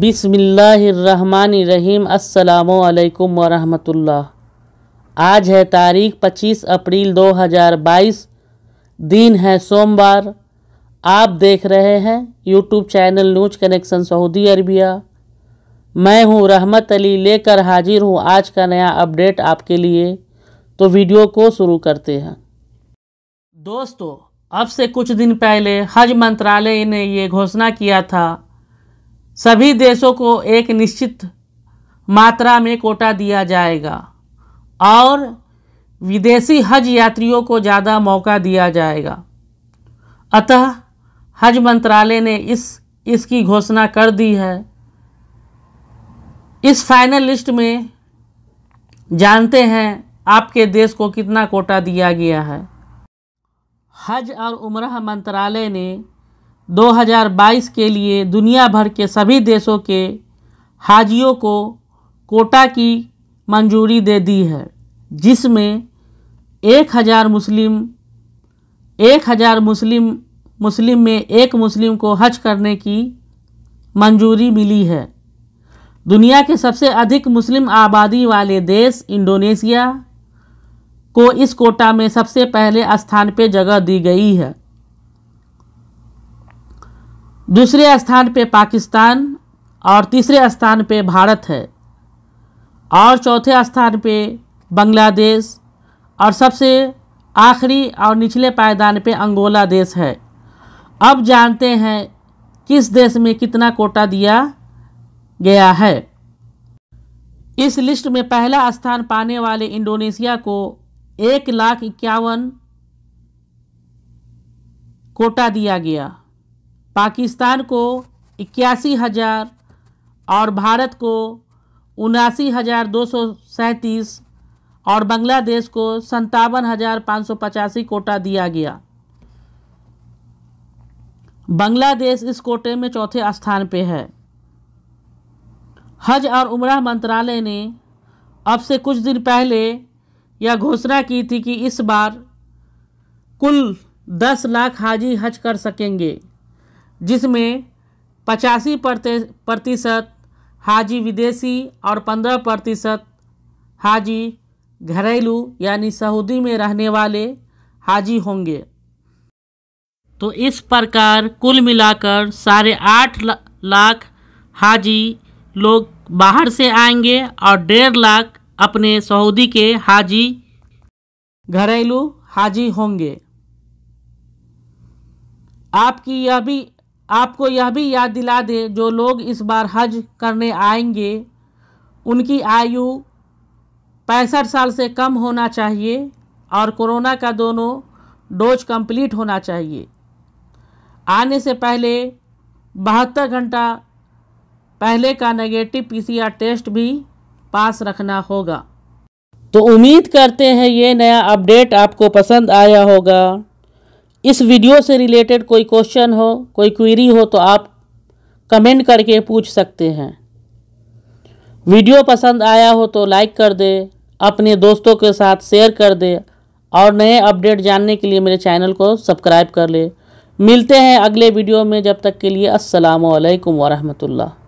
बिसमीम् अल्लाम वरहमतुल्लाह आज है तारीख 25 अप्रैल 2022 दिन है सोमवार आप देख रहे हैं YouTube channel news connection Saudi Arabia मैं हूं रहमत अली लेकर हाजिर हूं आज का नया अपडेट आपके लिए तो वीडियो को शुरू करते हैं दोस्तों अब से कुछ दिन पहले हज मंत्रालय ने ये घोषणा किया था सभी देशों को एक निश्चित मात्रा में कोटा दिया जाएगा और विदेशी हज यात्रियों को ज़्यादा मौका दिया जाएगा अतः हज मंत्रालय ने इस इसकी घोषणा कर दी है इस फाइनल लिस्ट में जानते हैं आपके देश को कितना कोटा दिया गया है हज और उम्र मंत्रालय ने 2022 के लिए दुनिया भर के सभी देशों के हाजियों को कोटा की मंजूरी दे दी है जिसमें एक हज़ार मुस्लिम एक हज़ार मुस्लिम मुस्लिम में एक मुस्लिम को हज करने की मंजूरी मिली है दुनिया के सबसे अधिक मुस्लिम आबादी वाले देश इंडोनेशिया को इस कोटा में सबसे पहले स्थान पर जगह दी गई है दूसरे स्थान पे पाकिस्तान और तीसरे स्थान पे भारत है और चौथे स्थान पे बांग्लादेश और सबसे आखिरी और निचले पायदान पे अंगोला देश है अब जानते हैं किस देश में कितना कोटा दिया गया है इस लिस्ट में पहला स्थान पाने वाले इंडोनेशिया को एक लाख इक्यावन कोटा दिया गया पाकिस्तान को इक्यासी हज़ार और भारत को उनासी हज़ार दो सौ सैंतीस और बांग्लादेश को संतावन हज़ार पाँच सौ पचासी कोटा दिया गया बांग्लादेश इस कोटे में चौथे स्थान पे है हज और उम्र मंत्रालय ने अब से कुछ दिन पहले यह घोषणा की थी कि इस बार कुल दस लाख हाजी हज कर सकेंगे जिसमें पचासी प्रतिशत हाजी विदेशी और पंद्रह प्रतिशत हाजी घरेलू यानी सऊदी में रहने वाले हाजी होंगे तो इस प्रकार कुल मिलाकर साढ़े आठ लाख हाजी लोग बाहर से आएंगे और डेढ़ लाख अपने सऊदी के हाजी घरेलू हाजी होंगे आपकी यह भी आपको यह भी याद दिला दे जो लोग इस बार हज करने आएंगे उनकी आयु पैंसठ साल से कम होना चाहिए और कोरोना का दोनों डोज कंप्लीट होना चाहिए आने से पहले बहत्तर घंटा पहले का नेगेटिव पीसीआर टेस्ट भी पास रखना होगा तो उम्मीद करते हैं ये नया अपडेट आपको पसंद आया होगा इस वीडियो से रिलेटेड कोई क्वेश्चन हो कोई क्वेरी हो तो आप कमेंट करके पूछ सकते हैं वीडियो पसंद आया हो तो लाइक कर दे अपने दोस्तों के साथ शेयर कर दे और नए अपडेट जानने के लिए मेरे चैनल को सब्सक्राइब कर ले मिलते हैं अगले वीडियो में जब तक के लिए असलकम वरहमतुल्ला